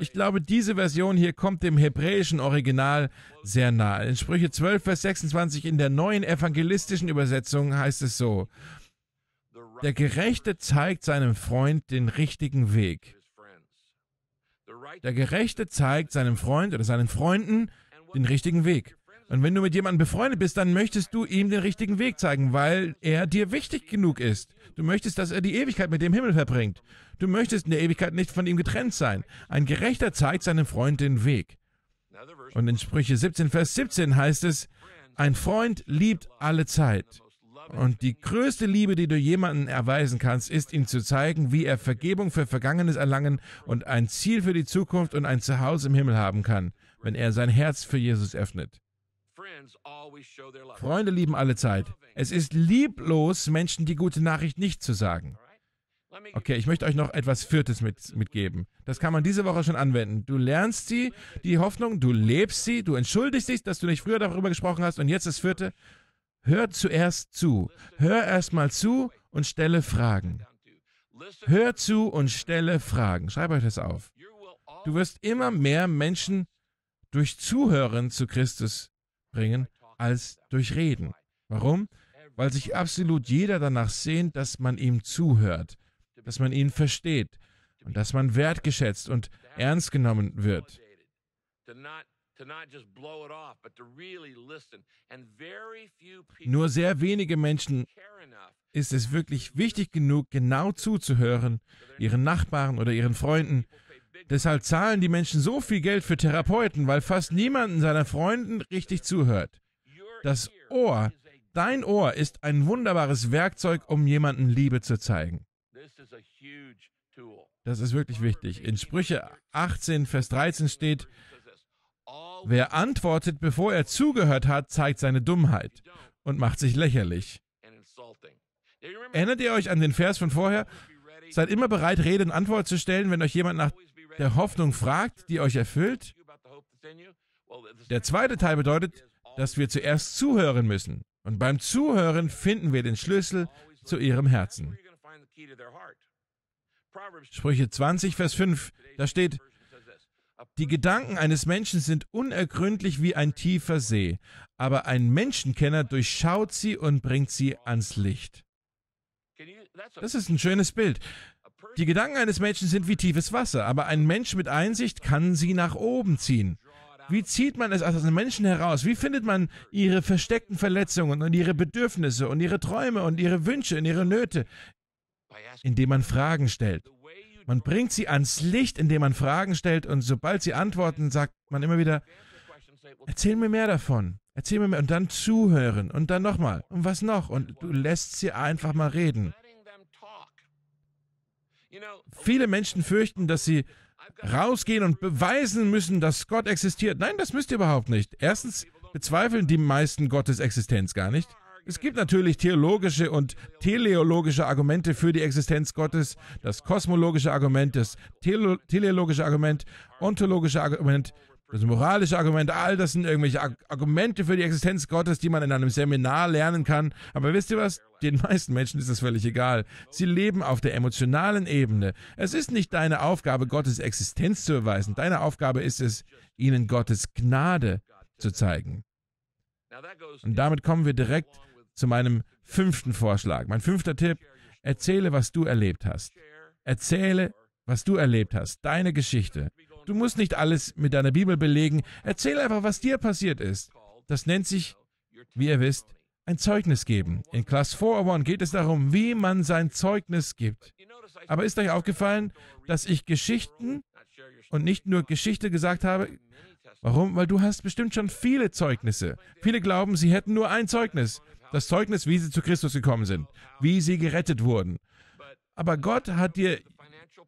ich glaube, diese Version hier kommt dem hebräischen Original sehr nahe. In Sprüche 12, Vers 26 in der neuen evangelistischen Übersetzung heißt es so, der Gerechte zeigt seinem Freund den richtigen Weg. Der Gerechte zeigt seinem Freund oder seinen Freunden den richtigen Weg. Und wenn du mit jemandem befreundet bist, dann möchtest du ihm den richtigen Weg zeigen, weil er dir wichtig genug ist. Du möchtest, dass er die Ewigkeit mit dem Himmel verbringt. Du möchtest in der Ewigkeit nicht von ihm getrennt sein. Ein Gerechter zeigt seinem Freund den Weg. Und in Sprüche 17, Vers 17 heißt es, ein Freund liebt alle Zeit. Und die größte Liebe, die du jemandem erweisen kannst, ist ihm zu zeigen, wie er Vergebung für Vergangenes erlangen und ein Ziel für die Zukunft und ein Zuhause im Himmel haben kann, wenn er sein Herz für Jesus öffnet. Freunde lieben alle Zeit. Es ist lieblos, Menschen die gute Nachricht nicht zu sagen. Okay, ich möchte euch noch etwas Viertes mit, mitgeben. Das kann man diese Woche schon anwenden. Du lernst sie, die Hoffnung, du lebst sie, du entschuldigst dich, dass du nicht früher darüber gesprochen hast. Und jetzt das Vierte, Hör zuerst zu. Hör erstmal zu und stelle Fragen. Hör zu und stelle Fragen. Schreib euch das auf. Du wirst immer mehr Menschen durch Zuhören zu Christus bringen als durch Reden. Warum? Weil sich absolut jeder danach sehnt, dass man ihm zuhört, dass man ihn versteht und dass man wertgeschätzt und ernst genommen wird. Nur sehr wenige Menschen ist es wirklich wichtig genug, genau zuzuhören, ihren Nachbarn oder ihren Freunden. Deshalb zahlen die Menschen so viel Geld für Therapeuten, weil fast niemand seiner Freunden richtig zuhört. Das Ohr, dein Ohr ist ein wunderbares Werkzeug, um jemanden Liebe zu zeigen. Das ist wirklich wichtig. In Sprüche 18, Vers 13 steht, Wer antwortet, bevor er zugehört hat, zeigt seine Dummheit und macht sich lächerlich. Erinnert ihr euch an den Vers von vorher? Seid immer bereit, Rede und Antwort zu stellen, wenn euch jemand nach der Hoffnung fragt, die euch erfüllt? Der zweite Teil bedeutet, dass wir zuerst zuhören müssen. Und beim Zuhören finden wir den Schlüssel zu ihrem Herzen. Sprüche 20, Vers 5, da steht, die Gedanken eines Menschen sind unergründlich wie ein tiefer See, aber ein Menschenkenner durchschaut sie und bringt sie ans Licht. Das ist ein schönes Bild. Die Gedanken eines Menschen sind wie tiefes Wasser, aber ein Mensch mit Einsicht kann sie nach oben ziehen. Wie zieht man es aus einem Menschen heraus? Wie findet man ihre versteckten Verletzungen und ihre Bedürfnisse und ihre Träume und ihre Wünsche und ihre Nöte? Indem man Fragen stellt. Man bringt sie ans Licht, indem man Fragen stellt und sobald sie antworten, sagt man immer wieder, erzähl mir mehr davon, erzähl mir mehr und dann zuhören und dann nochmal und was noch und du lässt sie einfach mal reden. Viele Menschen fürchten, dass sie rausgehen und beweisen müssen, dass Gott existiert. Nein, das müsst ihr überhaupt nicht. Erstens bezweifeln die meisten Gottes Existenz gar nicht. Es gibt natürlich theologische und teleologische Argumente für die Existenz Gottes, das kosmologische Argument, das tele teleologische Argument, ontologische Argument, das moralische Argument, all das sind irgendwelche Argumente für die Existenz Gottes, die man in einem Seminar lernen kann. Aber wisst ihr was? Den meisten Menschen ist das völlig egal. Sie leben auf der emotionalen Ebene. Es ist nicht deine Aufgabe, Gottes Existenz zu beweisen. Deine Aufgabe ist es, ihnen Gottes Gnade zu zeigen. Und damit kommen wir direkt zu meinem fünften Vorschlag. Mein fünfter Tipp, erzähle, was du erlebt hast. Erzähle, was du erlebt hast, deine Geschichte. Du musst nicht alles mit deiner Bibel belegen, erzähle einfach, was dir passiert ist. Das nennt sich, wie ihr wisst, ein Zeugnis geben. In Class 401 geht es darum, wie man sein Zeugnis gibt. Aber ist euch aufgefallen, dass ich Geschichten und nicht nur Geschichte gesagt habe? Warum? Weil du hast bestimmt schon viele Zeugnisse. Viele glauben, sie hätten nur ein Zeugnis. Genau. Das Zeugnis, wie sie zu Christus gekommen sind, wie sie gerettet wurden. Aber Gott hat dir,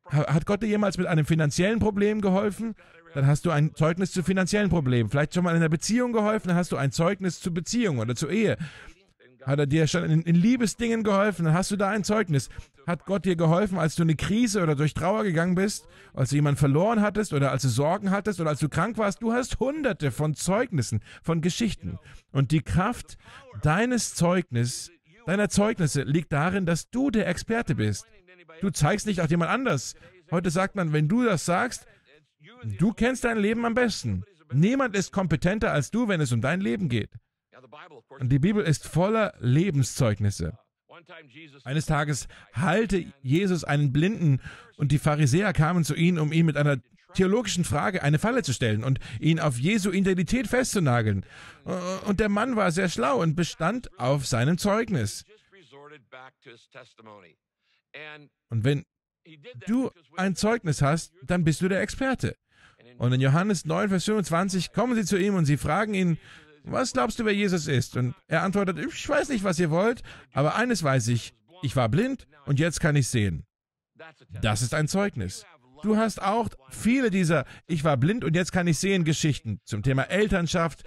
hat Gott dir jemals mit einem finanziellen Problem geholfen? Dann hast du ein Zeugnis zu finanziellen Problemen. Vielleicht schon mal in einer Beziehung geholfen, dann hast du ein Zeugnis zu Beziehung oder zu Ehe. Hat er dir schon in, in Liebesdingen geholfen? Dann hast du da ein Zeugnis. Hat Gott dir geholfen, als du in eine Krise oder durch Trauer gegangen bist, als du jemanden verloren hattest oder als du Sorgen hattest oder als du krank warst? Du hast hunderte von Zeugnissen, von Geschichten. Und die Kraft deines Zeugnis, deiner Zeugnisse liegt darin, dass du der Experte bist. Du zeigst nicht auf jemand anders. Heute sagt man, wenn du das sagst, du kennst dein Leben am besten. Niemand ist kompetenter als du, wenn es um dein Leben geht. Die Bibel ist voller Lebenszeugnisse. Eines Tages heilte Jesus einen Blinden und die Pharisäer kamen zu ihm, um ihm mit einer theologischen Frage eine Falle zu stellen und ihn auf Jesu Identität festzunageln. Und der Mann war sehr schlau und bestand auf seinem Zeugnis. Und wenn du ein Zeugnis hast, dann bist du der Experte. Und in Johannes 9, Vers 25 kommen sie zu ihm und sie fragen ihn, was glaubst du, wer Jesus ist? Und er antwortet, ich weiß nicht, was ihr wollt, aber eines weiß ich, ich war blind und jetzt kann ich sehen. Das ist ein Zeugnis. Du hast auch viele dieser Ich war blind und jetzt kann ich sehen Geschichten zum Thema Elternschaft,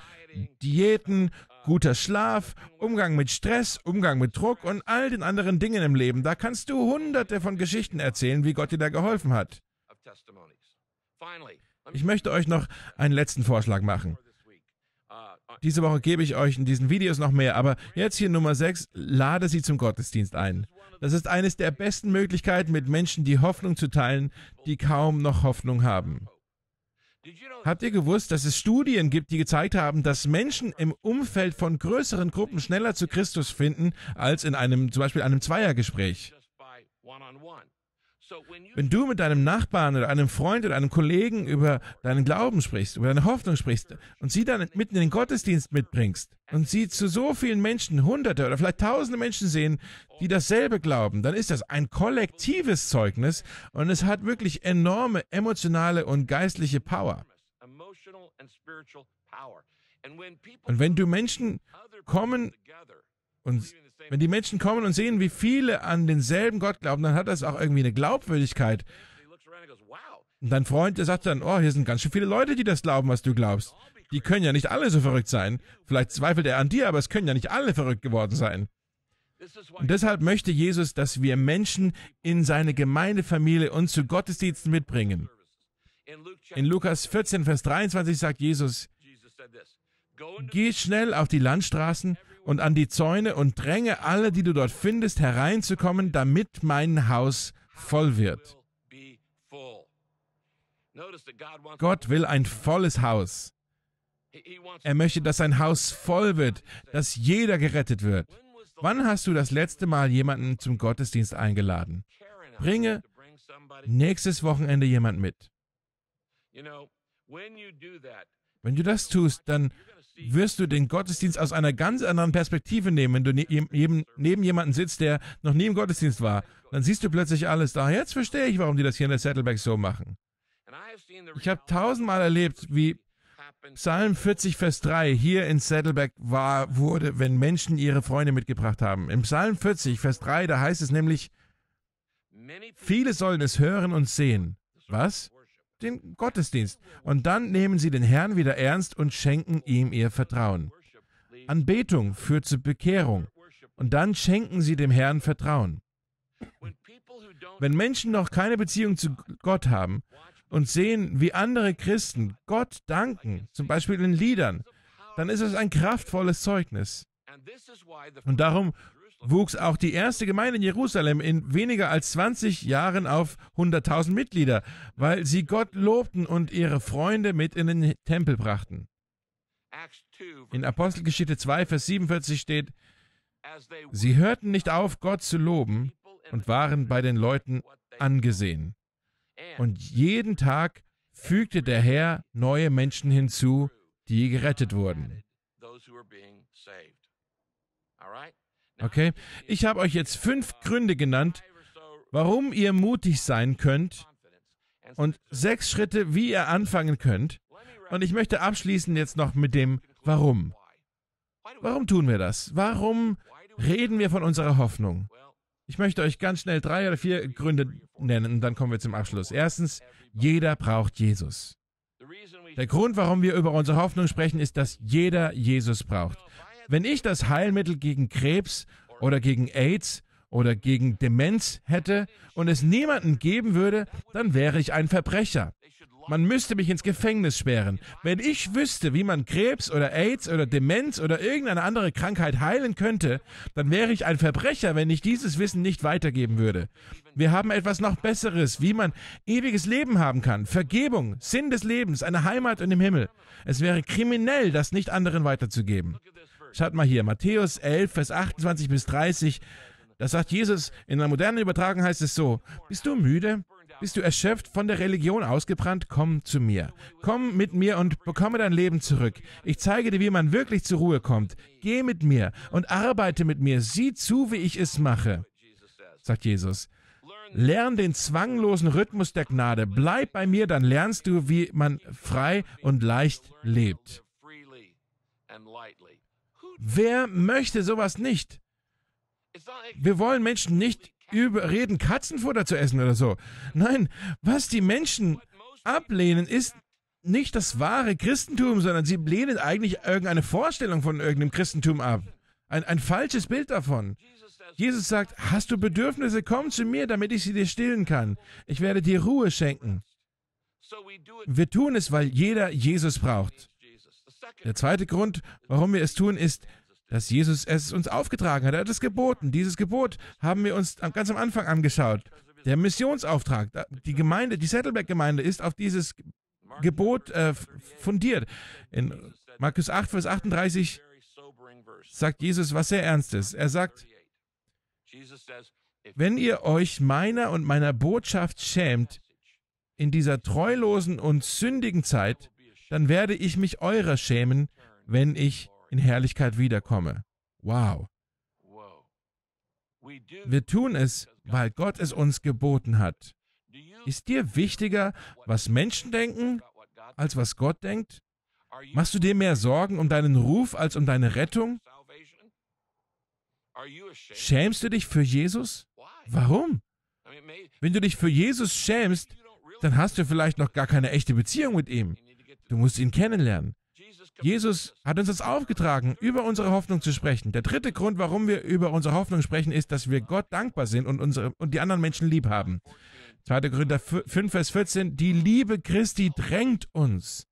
Diäten, guter Schlaf, Umgang mit Stress, Umgang mit Druck und all den anderen Dingen im Leben. Da kannst du hunderte von Geschichten erzählen, wie Gott dir da geholfen hat. Ich möchte euch noch einen letzten Vorschlag machen. Diese Woche gebe ich euch in diesen Videos noch mehr, aber jetzt hier Nummer 6, lade sie zum Gottesdienst ein. Das ist eines der besten Möglichkeiten, mit Menschen die Hoffnung zu teilen, die kaum noch Hoffnung haben. Habt ihr gewusst, dass es Studien gibt, die gezeigt haben, dass Menschen im Umfeld von größeren Gruppen schneller zu Christus finden als in einem zum Beispiel einem Zweiergespräch? Wenn du mit deinem Nachbarn oder einem Freund oder einem Kollegen über deinen Glauben sprichst, über deine Hoffnung sprichst und sie dann mitten in den Gottesdienst mitbringst und sie zu so vielen Menschen, Hunderte oder vielleicht Tausende Menschen sehen, die dasselbe glauben, dann ist das ein kollektives Zeugnis und es hat wirklich enorme emotionale und geistliche Power. Und wenn du Menschen kommen und wenn die Menschen kommen und sehen, wie viele an denselben Gott glauben, dann hat das auch irgendwie eine Glaubwürdigkeit. Und dein Freund, der sagt dann, oh, hier sind ganz schön viele Leute, die das glauben, was du glaubst. Die können ja nicht alle so verrückt sein. Vielleicht zweifelt er an dir, aber es können ja nicht alle verrückt geworden sein. Und deshalb möchte Jesus, dass wir Menschen in seine Gemeindefamilie und zu Gottesdiensten mitbringen. In Lukas 14, Vers 23 sagt Jesus, geh schnell auf die Landstraßen und an die Zäune und dränge alle, die du dort findest, hereinzukommen, damit mein Haus voll wird. Gott will ein volles Haus. Er möchte, dass sein Haus voll wird, dass jeder gerettet wird. Wann hast du das letzte Mal jemanden zum Gottesdienst eingeladen? Bringe nächstes Wochenende jemand mit. Wenn du das tust, dann wirst du den Gottesdienst aus einer ganz anderen Perspektive nehmen, wenn du ne-, neben, neben jemandem sitzt, der noch nie im Gottesdienst war. Dann siehst du plötzlich alles da. Jetzt verstehe ich, warum die das hier in der Saddleback so machen. Ich habe tausendmal erlebt, wie Psalm 40, Vers 3 hier in Saddleback war, wurde, wenn Menschen ihre Freunde mitgebracht haben. Im Psalm 40, Vers 3, da heißt es nämlich, viele sollen es hören und sehen. Was? den Gottesdienst. Und dann nehmen sie den Herrn wieder ernst und schenken ihm ihr Vertrauen. Anbetung führt zu Bekehrung. Und dann schenken sie dem Herrn Vertrauen. Wenn Menschen noch keine Beziehung zu Gott haben und sehen, wie andere Christen Gott danken, zum Beispiel in Liedern, dann ist es ein kraftvolles Zeugnis. Und darum wuchs auch die erste Gemeinde in Jerusalem in weniger als 20 Jahren auf 100.000 Mitglieder, weil sie Gott lobten und ihre Freunde mit in den Tempel brachten. In Apostelgeschichte 2, Vers 47 steht, sie hörten nicht auf, Gott zu loben und waren bei den Leuten angesehen. Und jeden Tag fügte der Herr neue Menschen hinzu, die gerettet wurden. Okay? Ich habe euch jetzt fünf Gründe genannt, warum ihr mutig sein könnt und sechs Schritte, wie ihr anfangen könnt. Und ich möchte abschließen jetzt noch mit dem Warum. Warum tun wir das? Warum reden wir von unserer Hoffnung? Ich möchte euch ganz schnell drei oder vier Gründe nennen und dann kommen wir zum Abschluss. Erstens, jeder braucht Jesus. Der Grund, warum wir über unsere Hoffnung sprechen, ist, dass jeder Jesus braucht. Wenn ich das Heilmittel gegen Krebs oder gegen AIDS oder gegen Demenz hätte und es niemanden geben würde, dann wäre ich ein Verbrecher. Man müsste mich ins Gefängnis sperren. Wenn ich wüsste, wie man Krebs oder AIDS oder Demenz oder irgendeine andere Krankheit heilen könnte, dann wäre ich ein Verbrecher, wenn ich dieses Wissen nicht weitergeben würde. Wir haben etwas noch Besseres, wie man ewiges Leben haben kann, Vergebung, Sinn des Lebens, eine Heimat und im Himmel. Es wäre kriminell, das nicht anderen weiterzugeben. Schaut mal hier, Matthäus 11, Vers 28 bis 30. Da sagt Jesus, in einer modernen Übertragung heißt es so, bist du müde? Bist du erschöpft, von der Religion ausgebrannt? Komm zu mir. Komm mit mir und bekomme dein Leben zurück. Ich zeige dir, wie man wirklich zur Ruhe kommt. Geh mit mir und arbeite mit mir. Sieh zu, wie ich es mache, sagt Jesus. Lern den zwanglosen Rhythmus der Gnade. Bleib bei mir, dann lernst du, wie man frei und leicht lebt. Wer möchte sowas nicht? Wir wollen Menschen nicht überreden, Katzenfutter zu essen oder so. Nein, was die Menschen ablehnen, ist nicht das wahre Christentum, sondern sie lehnen eigentlich irgendeine Vorstellung von irgendeinem Christentum ab. Ein, ein falsches Bild davon. Jesus sagt, hast du Bedürfnisse, komm zu mir, damit ich sie dir stillen kann. Ich werde dir Ruhe schenken. Wir tun es, weil jeder Jesus braucht. Der zweite Grund, warum wir es tun, ist, dass Jesus es uns aufgetragen hat. Er hat es geboten. Dieses Gebot haben wir uns ganz am Anfang angeschaut. Der Missionsauftrag, die Gemeinde, die Settleback-Gemeinde ist auf dieses Gebot äh, fundiert. In Markus 8, Vers 38 sagt Jesus was sehr Ernstes. Er sagt, wenn ihr euch meiner und meiner Botschaft schämt, in dieser treulosen und sündigen Zeit, dann werde ich mich eurer schämen, wenn ich in Herrlichkeit wiederkomme. Wow. Wir tun es, weil Gott es uns geboten hat. Ist dir wichtiger, was Menschen denken, als was Gott denkt? Machst du dir mehr Sorgen um deinen Ruf als um deine Rettung? Schämst du dich für Jesus? Warum? Wenn du dich für Jesus schämst, dann hast du vielleicht noch gar keine echte Beziehung mit ihm. Du musst ihn kennenlernen. Jesus hat uns das aufgetragen, über unsere Hoffnung zu sprechen. Der dritte Grund, warum wir über unsere Hoffnung sprechen, ist, dass wir Gott dankbar sind und, unsere, und die anderen Menschen lieb haben. 2. Korinther 5, Vers 14, die Liebe Christi drängt uns.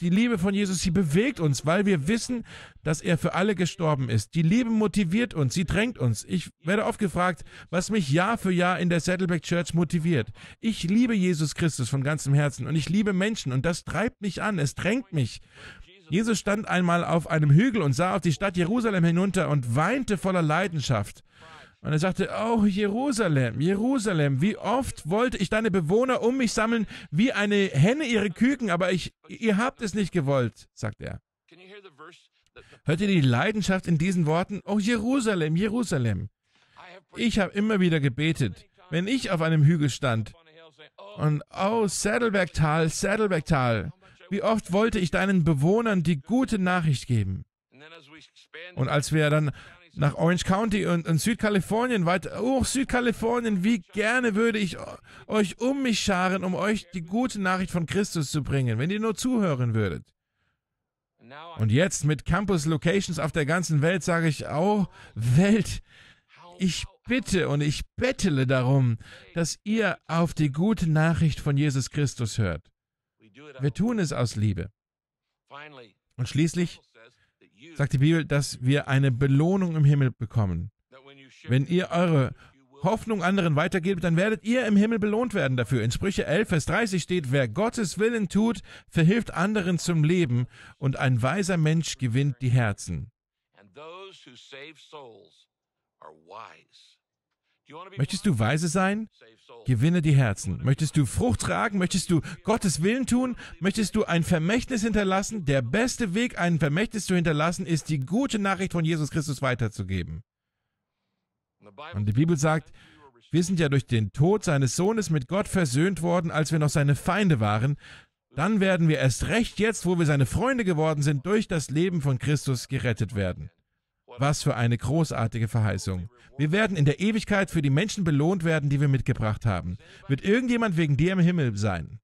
Die Liebe von Jesus, sie bewegt uns, weil wir wissen, dass er für alle gestorben ist. Die Liebe motiviert uns, sie drängt uns. Ich werde oft gefragt, was mich Jahr für Jahr in der Saddleback Church motiviert. Ich liebe Jesus Christus von ganzem Herzen und ich liebe Menschen und das treibt mich an, es drängt mich. Jesus stand einmal auf einem Hügel und sah auf die Stadt Jerusalem hinunter und weinte voller Leidenschaft. Und er sagte, oh Jerusalem, Jerusalem, wie oft wollte ich deine Bewohner um mich sammeln, wie eine Henne ihre Küken, aber ich, ihr habt es nicht gewollt, sagt er. Hört ihr die Leidenschaft in diesen Worten? Oh Jerusalem, Jerusalem. Ich habe immer wieder gebetet, wenn ich auf einem Hügel stand oh, und oh Saddlebacktal, Saddlebacktal, wie oft wollte ich deinen Bewohnern die gute Nachricht geben. Und als wir dann nach Orange County und, und Südkalifornien weiter. Oh, Südkalifornien, wie gerne würde ich euch um mich scharen, um euch die gute Nachricht von Christus zu bringen, wenn ihr nur zuhören würdet. Und jetzt mit Campus Locations auf der ganzen Welt sage ich, oh Welt, ich bitte und ich bettele darum, dass ihr auf die gute Nachricht von Jesus Christus hört. Wir tun es aus Liebe. Und schließlich sagt die Bibel, dass wir eine Belohnung im Himmel bekommen. Wenn ihr eure Hoffnung anderen weitergebt, dann werdet ihr im Himmel belohnt werden dafür. In Sprüche 11, Vers 30 steht, wer Gottes Willen tut, verhilft anderen zum Leben und ein weiser Mensch gewinnt die Herzen. And those who save souls are wise. Möchtest du weise sein? Gewinne die Herzen. Möchtest du Frucht tragen? Möchtest du Gottes Willen tun? Möchtest du ein Vermächtnis hinterlassen? Der beste Weg, ein Vermächtnis zu hinterlassen, ist, die gute Nachricht von Jesus Christus weiterzugeben. Und die Bibel sagt, wir sind ja durch den Tod seines Sohnes mit Gott versöhnt worden, als wir noch seine Feinde waren. Dann werden wir erst recht jetzt, wo wir seine Freunde geworden sind, durch das Leben von Christus gerettet werden. Was für eine großartige Verheißung. Wir werden in der Ewigkeit für die Menschen belohnt werden, die wir mitgebracht haben. Wird irgendjemand wegen dir im Himmel sein?